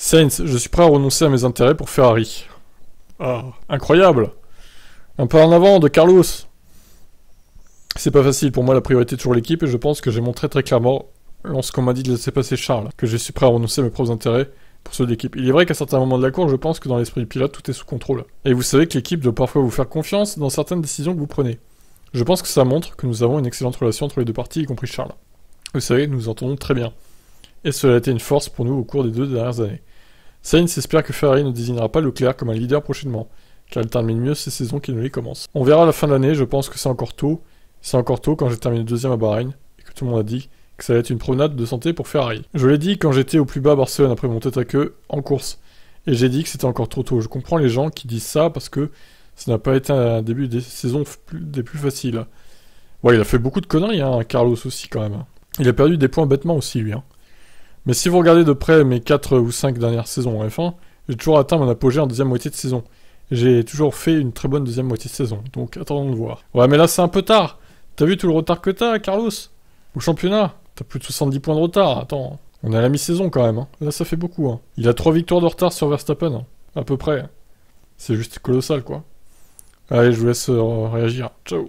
Saints, je suis prêt à renoncer à mes intérêts pour Ferrari. Ah, incroyable Un pas en avant de Carlos C'est pas facile, pour moi la priorité est toujours l'équipe et je pense que j'ai montré très clairement lorsqu'on m'a dit de laisser passer Charles que je suis prêt à renoncer à mes propres intérêts pour ceux de l'équipe. Il est vrai qu'à certains moments de la course, je pense que dans l'esprit du pilote, tout est sous contrôle. Et vous savez que l'équipe doit parfois vous faire confiance dans certaines décisions que vous prenez. Je pense que ça montre que nous avons une excellente relation entre les deux parties, y compris Charles. Vous savez, nous entendons très bien. Et cela a été une force pour nous au cours des deux dernières années. Sainz espère que Ferrari ne désignera pas Leclerc comme un leader prochainement, car il termine mieux ses saisons qu'il ne les commence. On verra la fin de l'année, je pense que c'est encore tôt. C'est encore tôt quand j'ai terminé deuxième à Bahreïn, et que tout le monde a dit que ça allait être une promenade de santé pour Ferrari. Je l'ai dit quand j'étais au plus bas à Barcelone après mon tête à queue en course, et j'ai dit que c'était encore trop tôt. Je comprends les gens qui disent ça parce que ça n'a pas été un début des saisons des plus faciles. Ouais, il a fait beaucoup de conneries, hein, Carlos aussi quand même. Il a perdu des points bêtement aussi, lui. Hein. Mais si vous regardez de près mes 4 ou 5 dernières saisons en F1, j'ai toujours atteint mon apogée en deuxième moitié de saison. J'ai toujours fait une très bonne deuxième moitié de saison, donc attendons de voir. Ouais, mais là c'est un peu tard. T'as vu tout le retard que t'as, Carlos Au championnat T'as plus de 70 points de retard, attends. On est à la mi-saison quand même, hein. là ça fait beaucoup. Hein. Il a 3 victoires de retard sur Verstappen, hein, à peu près. C'est juste colossal quoi. Allez, je vous laisse euh, réagir. Ciao